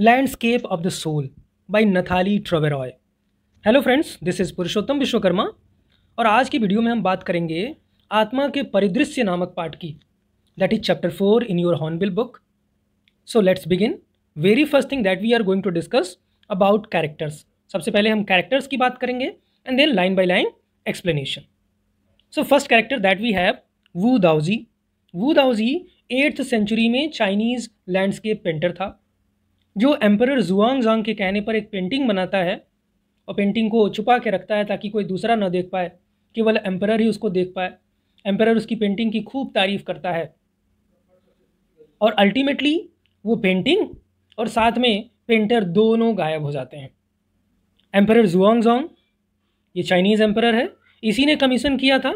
Landscape of the soul by Nathalie Trouveroy hello friends this is Purushottam Vishwakarma और आज की video में हम बात करेंगे आत्मा के परिदृश्य नामक पाठ की that is chapter four in your Hornbill book so let's begin very first thing that we are going to discuss about characters सबसे पहले हम कैरेक्टर्स की बात करेंगे and then line by line explanation so first character that we have Wu Daozi Wu Daozi eighth century में Chinese landscape painter था जो emperor जुआंग जांग के कहने पर एक पेंटिंग बनाता है और पेंटिंग को छुपा के रखता है ताकि कोई दूसरा ना देख पाए केवल एम्पर ही उसको देख पाए एम्पर उसकी पेंटिंग की खूब तारीफ करता है और अल्टीमेटली वो पेंटिंग और साथ में पेंटर दोनों गायब हो जाते हैं एम्पर जुआंग जोंग ये चाइनीज़ एम्पर है इसी ने कमीशन किया था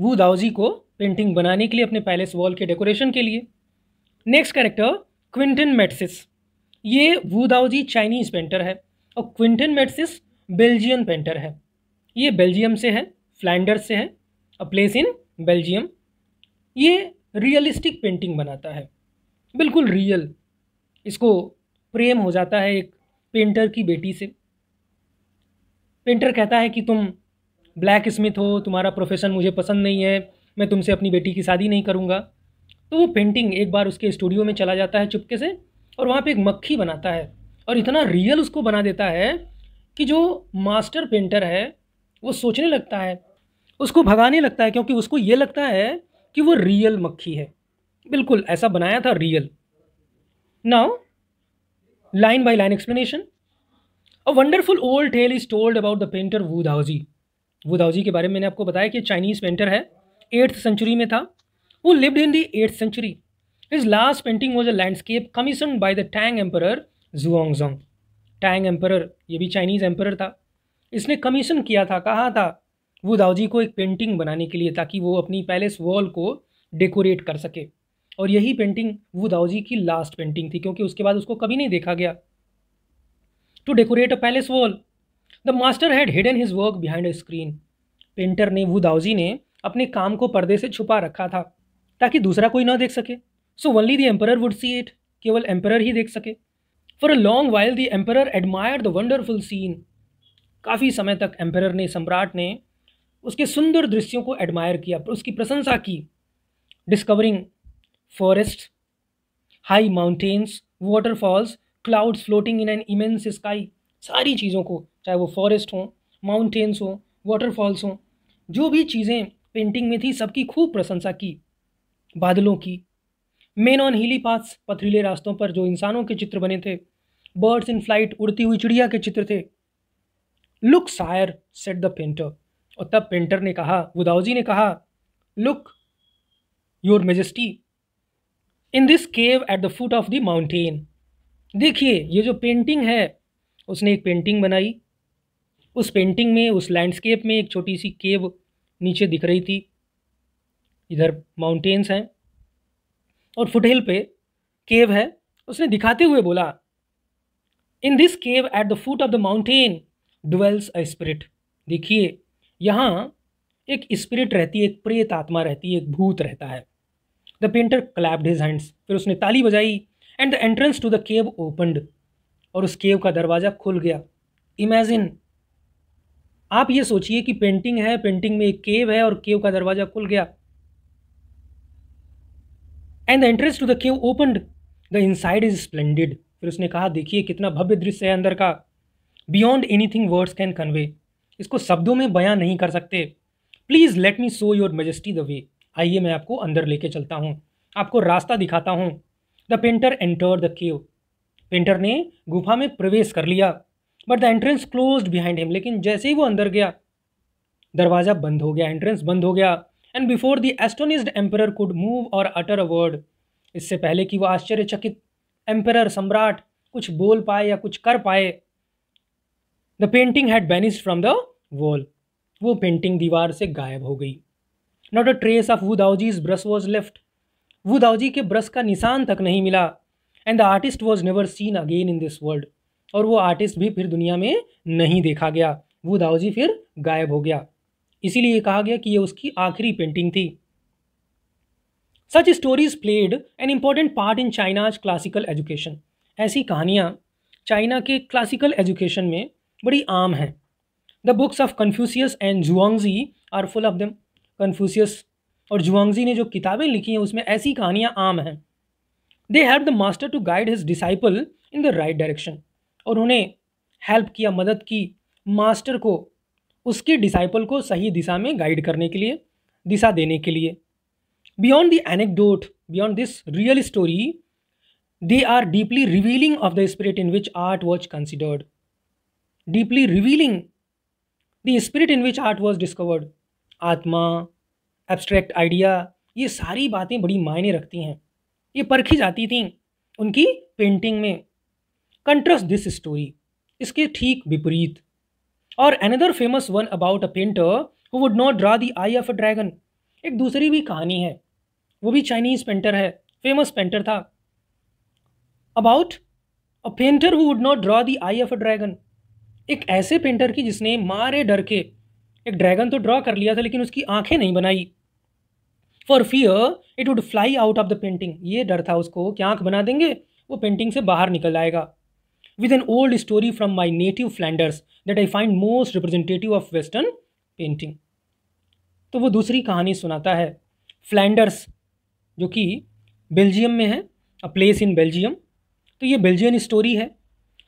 वू दाउजी को पेंटिंग बनाने के लिए अपने पैलेस वॉल के डेकोरेशन के लिए नेक्स्ट कैरेक्टर क्विंटन मेटसिस ये वूदाओजी चाइनीज़ पेंटर है और क्विंटन मेडसिस बेल्जियन पेंटर है ये बेल्जियम से है फ्लैंडर्स से है अ प्लेस इन बेल्जियम ये रियलिस्टिक पेंटिंग बनाता है बिल्कुल रियल इसको प्रेम हो जाता है एक पेंटर की बेटी से पेंटर कहता है कि तुम ब्लैक स्मिथ हो तुम्हारा प्रोफेशन मुझे पसंद नहीं है मैं तुमसे अपनी बेटी की शादी नहीं करूँगा तो वो पेंटिंग एक बार उसके स्टूडियो में चला जाता है चुपके से और वहाँ पे एक मक्खी बनाता है और इतना रियल उसको बना देता है कि जो मास्टर पेंटर है वो सोचने लगता है उसको भगाने लगता है क्योंकि उसको ये लगता है कि वो रियल मक्खी है बिल्कुल ऐसा बनाया था real now line by line explanation a wonderful old tale is told about the painter Wu Daozi Daozi के बारे में मैंने आपको बताया कि चाइनीज़ पेंटर है एट्थ सेंचुरी में था वो lived in the eighth century His last painting was a landscape commissioned by the Tang Emperor Zhuangzong. Tang Emperor ये भी चाइनीज़ Emperor था इसने कमीशन किया था कहा था वो दाऊजी को एक पेंटिंग बनाने के लिए ताकि वो अपनी पैलेस वॉल को डेकोरेट कर सके और यही पेंटिंग वो दाऊजी की लास्ट पेंटिंग थी क्योंकि उसके बाद उसको कभी नहीं देखा गया to decorate a palace wall the master had hidden his work behind a screen painter ने वो दाऊजी ने अपने काम को पर्दे से छुपा रखा था ताकि दूसरा कोई ना देख सके so only the emperor would see it केवल एम्परर ही देख सके for a long while the emperor admire the wonderful scene काफ़ी समय तक एम्परर ने सम्राट ने उसके सुंदर दृश्यों को एडमायर किया उसकी प्रशंसा की discovering forest high mountains waterfalls clouds floating in an immense sky सारी चीज़ों को चाहे वो फॉरेस्ट हों माउंटेन्स हों वाटरफॉल्स हों जो भी चीज़ें पेंटिंग में थी सबकी खूब प्रशंसा की बादलों की मेन ऑन हीली पाथ्स पथरीले रास्तों पर जो इंसानों के चित्र बने थे बर्ड्स इन फ्लाइट उड़ती हुई चिड़िया के चित्र थे look sire said the painter और तब पेंटर ने कहा गुदाउजी ने कहा look your majesty in this cave at the foot of the mountain देखिए ये जो पेंटिंग है उसने एक पेंटिंग बनाई उस पेंटिंग में उस लैंडस्केप में एक छोटी सी केव नीचे दिख रही थी इधर माउंटेन्स हैं और फुटहिल पे केव है उसने दिखाते हुए बोला in this cave at the foot of the mountain dwells a spirit देखिए यहाँ एक स्पिरिट रहती है एक प्रेत आत्मा रहती है एक भूत रहता है the painter clapped his hands फिर उसने ताली बजाई and the entrance to the cave opened और उस केव का दरवाज़ा खुल गया इमेजिन आप ये सोचिए कि पेंटिंग है पेंटिंग में एक केव है और केव का दरवाज़ा खुल गया and the entrance to the cave opened the inside is splendid फिर उसने कहा देखिए कितना भव्य दृश्य है अंदर का beyond anything words can convey इसको शब्दों में बयां नहीं कर सकते please let me show your majesty the way आइए मैं आपको अंदर लेके चलता हूँ आपको रास्ता दिखाता हूँ the painter enter the cave painter ने गुफा में प्रवेश कर लिया but the entrance close behind him लेकिन जैसे ही वो अंदर गया दरवाज़ा बंद हो गया एंट्रेंस बंद हो गया and before the astonished emperor could move और अटर अ वर्ड इससे पहले कि वह आश्चर्यचकित एम्पर सम्राट कुछ बोल पाए या कुछ कर पाए the painting had vanished from the wall वो पेंटिंग दीवार से गायब हो गई not a trace of Wu Daozi's brush was left Wu Daozi के ब्रश का निशान तक नहीं मिला and the artist was never seen again in this world और वो आर्टिस्ट भी फिर दुनिया में नहीं देखा गया वो दाऊजी फिर गायब हो गया इसीलिए कहा गया कि यह उसकी आखिरी पेंटिंग थी such stories played an important part in China's classical education ऐसी कहानियाँ चाइना के क्लासिकल एजुकेशन में बड़ी आम हैं the books of Confucius and Zhuangzi are full of them Confucius और जुआंगजी ने जो किताबें लिखी हैं उसमें ऐसी कहानियाँ आम हैं they have the master to guide his disciple in the right direction और उन्हें हेल्प किया मदद की मास्टर को उसके डिसाइपल को सही दिशा में गाइड करने के लिए दिशा देने के लिए beyond the anecdote beyond this real story they are deeply revealing of the spirit in which art was considered deeply revealing the spirit in which art was discovered आत्मा एब्स्ट्रैक्ट आइडिया ये सारी बातें बड़ी मायने रखती हैं ये परखी जाती थी उनकी पेंटिंग में कंट्रस्ट दिस स्टोरी इसके ठीक विपरीत और another famous one about a painter who would not draw the eye of a dragon एक दूसरी भी कहानी है वो भी चाइनीज पेंटर है फेमस पेंटर था about a painter who would not draw the eye of a dragon एक ऐसे पेंटर की जिसने मारे डर के एक ड्रैगन तो ड्रॉ कर लिया था लेकिन उसकी आंखें नहीं बनाई for fear it would fly out of the painting ये डर था उसको कि आंख बना देंगे वो पेंटिंग से बाहर निकल आएगा with an old story from my native Flanders that I find most representative of Western painting. तो वो दूसरी कहानी सुनाता है फ्लैंडर्स जो कि बेल्जियम में है अ प्लेस इन बेल्जियम तो ये बेल्जियन स्टोरी है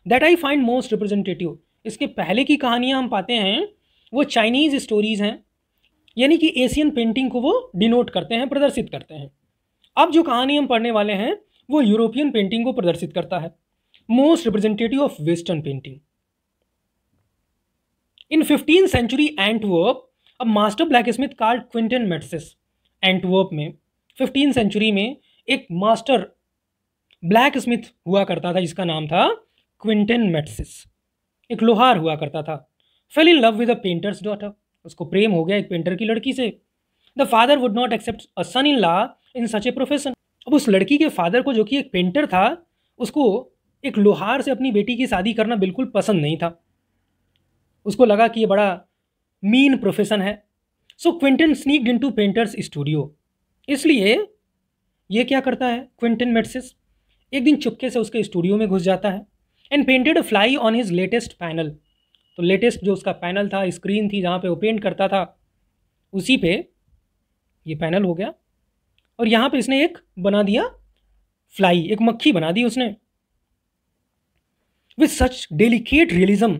that I find most representative इसके पहले की कहानियाँ हम पाते हैं वो चाइनीज़ स्टोरीज़ हैं यानी कि एशियन पेंटिंग को वो डिनोट करते हैं प्रदर्शित करते हैं अब जो कहानी हम पढ़ने वाले हैं वो यूरोपियन पेंटिंग को प्रदर्शित करता है most representative of Western painting. In 15th century Antwerp, a master blacksmith called Quintin Metzes, Antwerp में फिफ्टीन सेंचुरी में एक मास्टर ब्लैक स्मिथ हुआ करता था जिसका नाम था क्विंटन मेट्सिस एक लोहार हुआ करता था fell in love with a painter's daughter उसको प्रेम हो गया एक पेंटर की लड़की से the father would not accept a son in law in such a profession अब उस लड़की के फादर को जो कि एक पेंटर था उसको एक लोहार से अपनी बेटी की शादी करना बिल्कुल पसंद नहीं था उसको लगा कि ये बड़ा मीन प्रोफेशन है so Quinten into painter's studio इसलिए ये क्या करता है क्विंटन मेडसिस एक दिन चुपके से उसके स्टूडियो में घुस जाता है and painted a fly on his latest panel तो लेटेस्ट जो उसका पैनल था स्क्रीन थी जहाँ पे वो पेंट करता था उसी पे ये पैनल हो गया और यहाँ पे इसने एक बना दिया फ्लाई एक मक्खी बना दी उसने with such delicate realism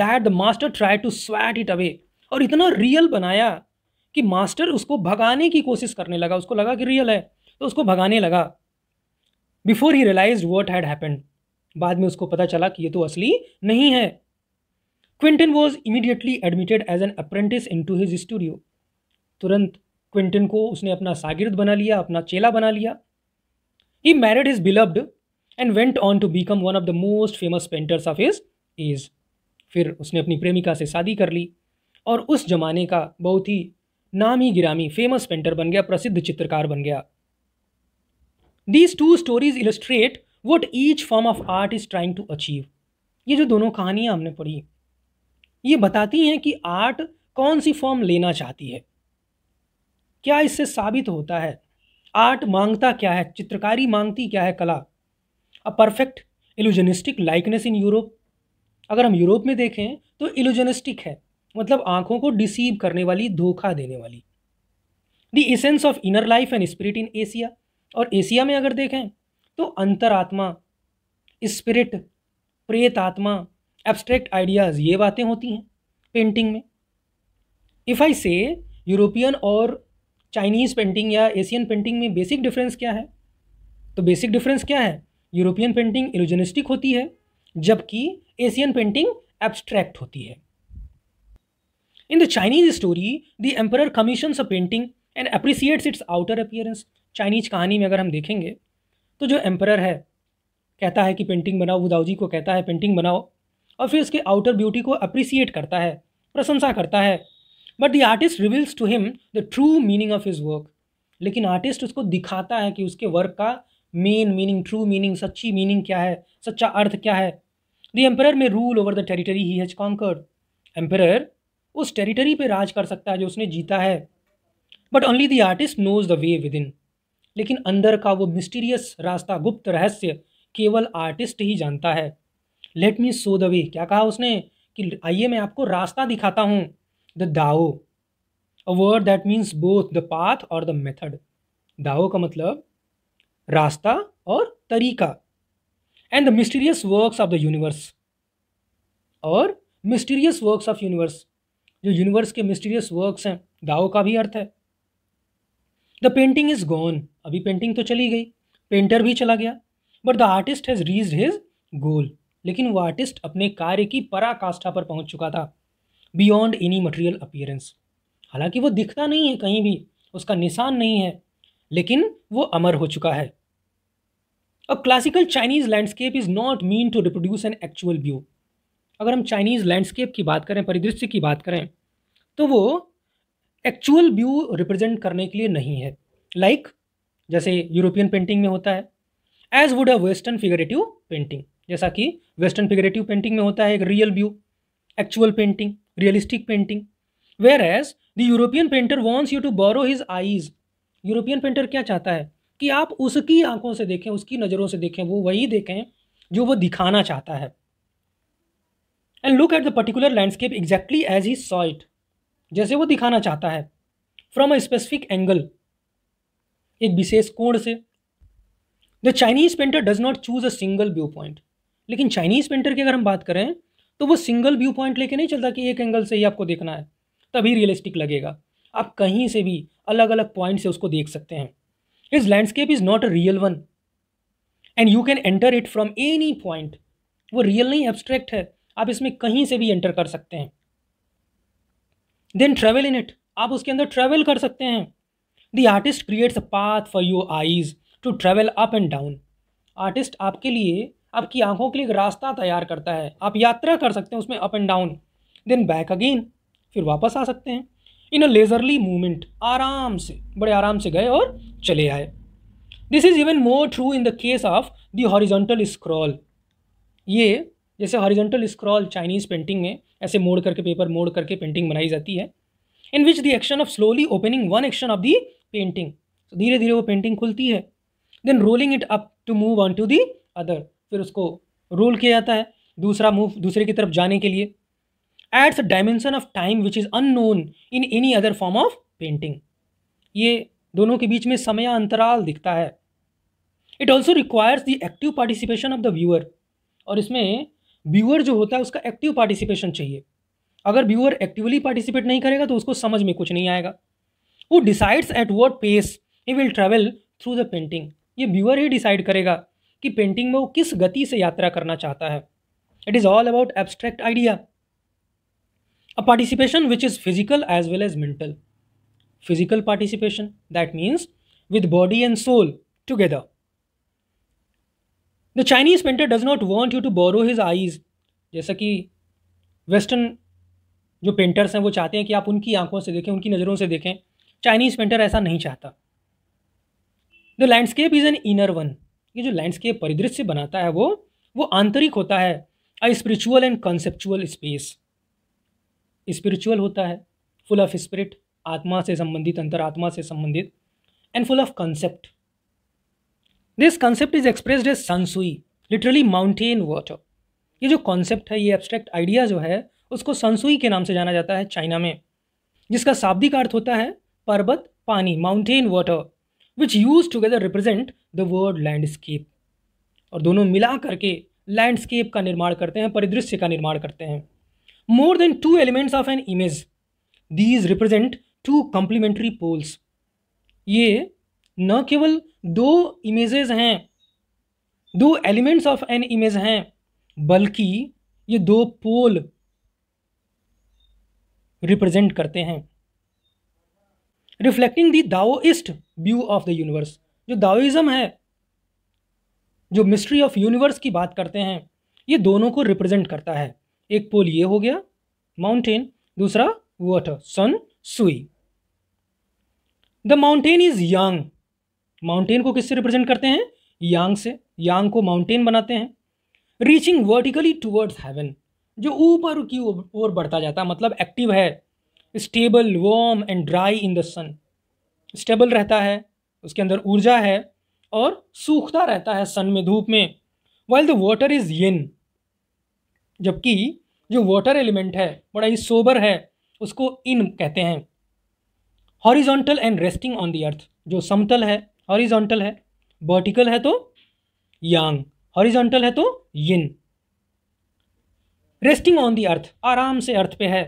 that the master try to swat it away और इतना रियल बनाया कि मास्टर उसको भगाने की कोशिश करने लगा उसको लगा कि रियल है तो उसको भगाने लगा before he realise what had happen बाद में उसको पता चला कि ये तो असली नहीं है Quinten was immediately admitted as an apprentice into his studio तुरंत क्विंटन को उसने अपना सागिर्द बना लिया अपना चेला बना लिया he married his beloved and went on to become one of the most famous painters of his age फिर उसने अपनी प्रेमिका से शादी कर ली और उस जमाने का बहुत ही नामी गिरामी फेमस पेंटर बन गया प्रसिद्ध चित्रकार बन गया these two stories illustrate what each form of art is trying to achieve ये जो दोनों कहानियाँ हमने पढ़ी ये बताती हैं कि आर्ट कौन सी फॉर्म लेना चाहती है क्या इससे साबित होता है आर्ट मांगता क्या है चित्रकारी मांगती क्या है कला a perfect illusionistic likeness in Europe अगर हम यूरोप में देखें तो इल्यूजनिस्टिक है मतलब आंखों को डिसीव करने वाली धोखा देने वाली the essence of inner life and spirit in Asia और एशिया में अगर देखें तो अंतरात्मा स्पिरिट प्रेत आत्मा एब्स्ट्रैक्ट आइडियाज़ ये बातें होती हैं पेंटिंग में इफ़ आई से यूरोपियन और चाइनीज़ पेंटिंग या एशियन पेंटिंग में बेसिक डिफरेंस क्या है तो बेसिक डिफरेंस क्या है यूरोपियन पेंटिंग इल्यूजनिस्टिक होती है जबकि एशियन पेंटिंग एब्स्ट्रैक्ट होती है in the Chinese story the emperor commission a painting and appreciates its outer appearance Chinese कहानी में अगर हम देखेंगे तो जो एम्परर है कहता है कि पेंटिंग बनाओ जी को कहता है पेंटिंग बनाओ और फिर उसके आउटर ब्यूटी को अप्रिसिएट करता है प्रशंसा करता है but the artist reveals to him the true meaning of his work लेकिन आर्टिस्ट उसको दिखाता है कि उसके वर्क का मेन मीनिंग ट्रू मीनिंग सच्ची मीनिंग क्या है सच्चा अर्थ क्या है the emperor may rule over the territory he has conquer emperor उस टेरिटरी पे राज कर सकता है जो उसने जीता है but only the artist knows the way within इन लेकिन अंदर का वो मिस्टीरियस रास्ता गुप्त रहस्य केवल आर्टिस्ट ही जानता है let me so the way क्या कहा उसने कि आइए मैं आपको रास्ता दिखाता हूँ the Dao a word that means both the path और द मेथड दाओ का मतलब रास्ता और तरीका and the mysterious works of the universe और मिस्टीरियस वर्क्स ऑफ यूनिवर्स जो यूनिवर्स के मिस्टीरियस वर्क्स हैं दाओ का भी अर्थ है द पेंटिंग इज गॉन अभी पेंटिंग तो चली गई पेंटर भी चला गया but the artist has reach his goal लेकिन वो आर्टिस्ट अपने कार्य की पराकाष्ठा पर पहुंच चुका था बियॉन्ड एनी मटेरियल अपियरेंस हालांकि वो दिखता नहीं है कहीं भी उसका निशान नहीं है लेकिन वो अमर हो चुका है a classical Chinese landscape is not mean to reproduce an actual view अगर हम चाइनीज़ लैंडस्केप की बात करें परिदृश्य की बात करें तो वो एक्चुअल व्यू रिप्रेजेंट करने के लिए नहीं है लाइक like, जैसे यूरोपियन पेंटिंग में होता है as would a western figurative painting जैसा कि वेस्टर्न फिगरेटिव पेंटिंग में होता है एक real view actual painting realistic painting whereas the European painter wants you to borrow his eyes European painter क्या चाहता है कि आप उसकी आंखों से देखें उसकी नज़रों से देखें वो वही देखें जो वो दिखाना चाहता है and look at the particular landscape exactly as he saw it जैसे वो दिखाना चाहता है फ्रॉम अ स्पेसिफिक एंगल एक विशेष कोण से the Chinese painter does not choose a single viewpoint लेकिन चाइनीज पेंटर की अगर हम बात करें तो वो सिंगल व्यू पॉइंट लेके नहीं चलता कि एक एंगल से ही आपको देखना है तभी रियलिस्टिक लगेगा आप कहीं से भी अलग अलग पॉइंट से उसको देख सकते हैं His landscape is not a real one. And you can enter it from any point वो रियल नहीं एब्स्ट्रैक्ट है आप इसमें कहीं से भी एंटर कर सकते हैं देन ट्रेवल इन इट आप उसके अंदर ट्रेवल कर सकते हैं the artist creates a path for your eyes to travel up and down artist आपके लिए आपकी आंखों के लिए एक रास्ता तैयार करता है आप यात्रा कर सकते हैं उसमें up and down then back again फिर वापस आ सकते हैं इन अ लेजरली मूवमेंट आराम से बड़े आराम से गए और चले आए this is even more true in the case of the horizontal scroll ये जैसे हॉरिजेंटल स्क्रॉल चाइनीज़ पेंटिंग में ऐसे मोड़ करके पेपर मोड़ करके पेंटिंग बनाई जाती है in which the action of slowly opening one action of the painting धीरे धीरे वो पेंटिंग खुलती है then rolling it up to move on to the other फिर उसको रोल किया जाता है दूसरा मूव दूसरे की तरफ जाने के लिए adds dimension of time which is is unknown in any other form of painting ये दोनों के बीच में समय अंतराल दिखता है it also requires the active participation of the viewer और इसमें व्यूअर जो होता है उसका एक्टिव पार्टिसिपेशन चाहिए अगर व्यूअर एक्टिवली पार्टिसिपेट नहीं करेगा तो उसको समझ में कुछ नहीं आएगा वो decides at what pace he will travel through the painting ये व्यूअर ही डिसाइड करेगा कि पेंटिंग में वो किस गति से यात्रा करना चाहता है it is all about abstract idea a participation which is physical as well as mental physical participation that means with body and soul together the chinese painter does not want you to borrow his eyes जैसा कि western जो painters हैं वो चाहते हैं कि आप उनकी आंखों से देखें उनकी नज़रों से देखें चाइनीज़ पेंटर ऐसा नहीं चाहता the landscape is an inner one ये जो लैंडस्केप परिदृश्य बनाता है वो वो आंतरिक होता है a spiritual and conceptual space spiritual होता है फुल ऑफ स्पिरिट आत्मा से संबंधित अंतरात्मा से संबंधित and full of concept this concept is expressed as shanshui literally mountain water ये जो कॉन्सेप्ट है ये एब्स्ट्रैक्ट आइडिया जो है उसको सनसुई के नाम से जाना जाता है चाइना में जिसका शाब्दिक अर्थ होता है पर्वत पानी mountain water which use together represent the world landscape और दोनों मिला करके लैंडस्केप का निर्माण करते हैं परिदृश्य का निर्माण करते हैं more than two elements of an image. These represent two complementary poles. ये न केवल दो इमेजेस हैं दो एलिमेंट्स ऑफ एन इमेज हैं बल्कि ये दो पोल रिप्रेजेंट करते हैं reflecting the Daoist view of the universe जो दाओइज्म है जो मिस्ट्री ऑफ यूनिवर्स की बात करते हैं ये दोनों को रिप्रेजेंट करता है एक पोल ये हो गया माउंटेन दूसरा water shanshui the mountain is yang mountain को किससे रिप्रेजेंट करते हैं यांग से यांग को माउंटेन बनाते हैं रीचिंग वर्टिकली टूवर्ड्स हेवन जो ऊपर की ओर बढ़ता जाता मतलब एक्टिव है stable warm and dry in the sun stable रहता है उसके अंदर ऊर्जा है और सूखता रहता है सन में धूप में while the water is yin जबकि जो वाटर एलिमेंट है बड़ा ही सोबर है उसको इन कहते हैं horizontal and resting on the earth जो समतल है हॉरिजॉन्टल है वर्टिकल है तो यांग हॉरिजॉन्टल है तो यिन रेस्टिंग ऑन दी अर्थ आराम से अर्थ पे है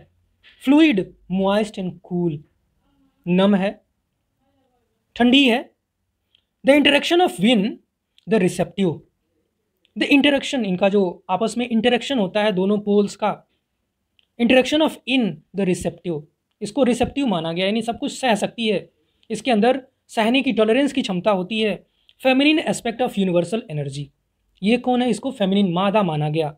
फ्लूड मॉइस्ट एंड कूल नम है ठंडी है the interaction of yin the receptive the interaction इनका जो आपस में इंटरेक्शन होता है दोनों पोल्स का interaction of yin the receptive इसको रिसेप्टिव माना गया यानी सब कुछ सह सकती है इसके अंदर सहने की टॉलरेंस की क्षमता होती है feminine aspect of universal energy ये कौन है इसको फेमिनिन मादा माना गया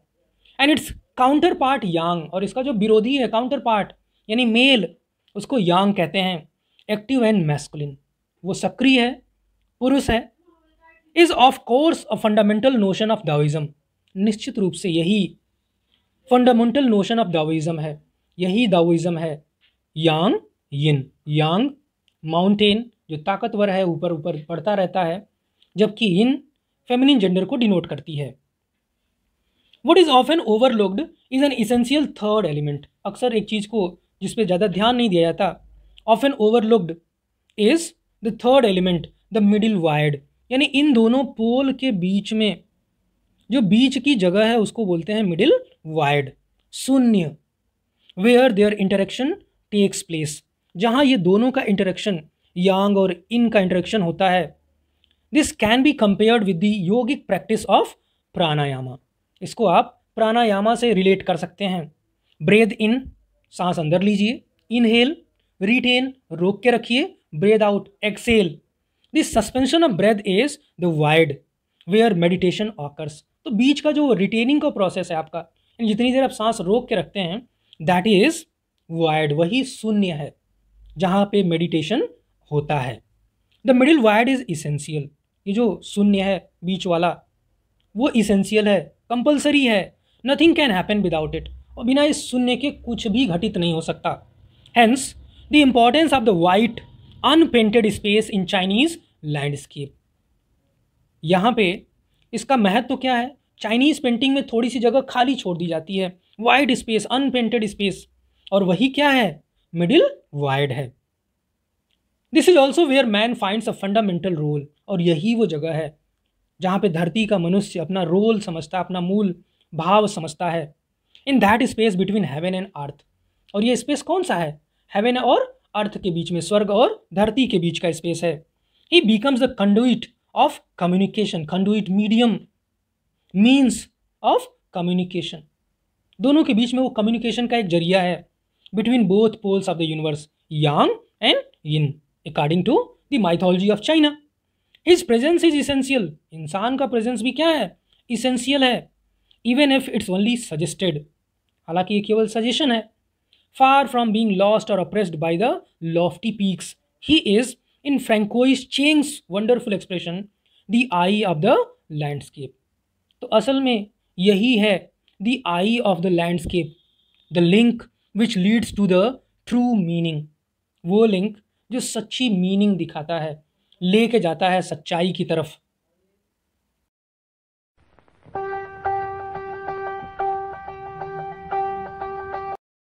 and its counterpart yang और इसका जो विरोधी है काउंटर पार्ट यानी मेल उसको यांग कहते हैं एक्टिव एंड मैस्कुलिन वो सक्रिय है पुरुष है is of course a fundamental notion of Daoism निश्चित रूप से यही फंडामेंटल नोशन ऑफ दाविज्म है यही दाविज्म है यांग यिन यांग माउंटेन जो ताकतवर है ऊपर ऊपर पड़ता रहता है जबकि यिन फेमिनिन जेंडर को डिनोट करती है what is often overlooked is an essential third element अक्सर एक चीज़ को जिसपे ज़्यादा ध्यान नहीं दिया जाता often overlooked is the third element the middle void यानी इन दोनों पोल के बीच में जो बीच की जगह है उसको बोलते हैं मिडिल वाइड शून्य where their interaction takes place जहाँ ये दोनों का इंटरेक्शन यांग और इन का इंटरेक्शन होता है this can be compared with the yogic practice of pranayama इसको आप प्राणायामा से रिलेट कर सकते हैं ब्रेद इन सांस अंदर लीजिए इनहेल रिटेन रोक के रखिए breathe out exhale the suspension of breath is the void where meditation occurs तो बीच का जो रिटेनिंग का प्रोसेस है आपका जितनी देर आप सांस रोक के रखते हैं दैट इज वाइड वही शून्य है जहाँ पे मेडिटेशन होता है the middle void is essential ये जो शून्य है बीच वाला वो इसेंशियल है कंपलसरी है nothing can happen without it और बिना इस शून्य के कुछ भी घटित नहीं हो सकता hence the importance of the white unpainted space in Chinese landscape यहाँ पे इसका महत्व तो क्या है चाइनीज़ पेंटिंग में थोड़ी सी जगह खाली छोड़ दी जाती है वाइड स्पेस अनपेंटेड स्पेस और वही क्या है मिडिल वाइड है this is also where man finds a fundamental role और यही वो जगह है जहाँ पे धरती का मनुष्य अपना रोल समझता अपना मूल भाव समझता है in that space between heaven and earth और ये स्पेस कौन सा है हेवन और अर्थ के बीच में स्वर्ग और धरती के बीच का स्पेस है he becomes the conduit of communication conduit medium means of communication दोनों के बीच में वो कम्युनिकेशन का एक जरिया है between both poles of the universe yang and yin according to the mythology of China his presence is essential इंसान का प्रेजेंस भी क्या है इसेंशियल है even if it's only suggested हालांकि ये केवल सजेशन है फार फ्रॉम बींग लॉस्ट और oppressed by the lofty peaks he is in François Cheng's wonderful expression the eye of the landscape तो असल में यही है the eye of the landscape the link which leads to the true meaning वो link जो सच्ची meaning दिखाता है लेके जाता है सच्चाई की तरफ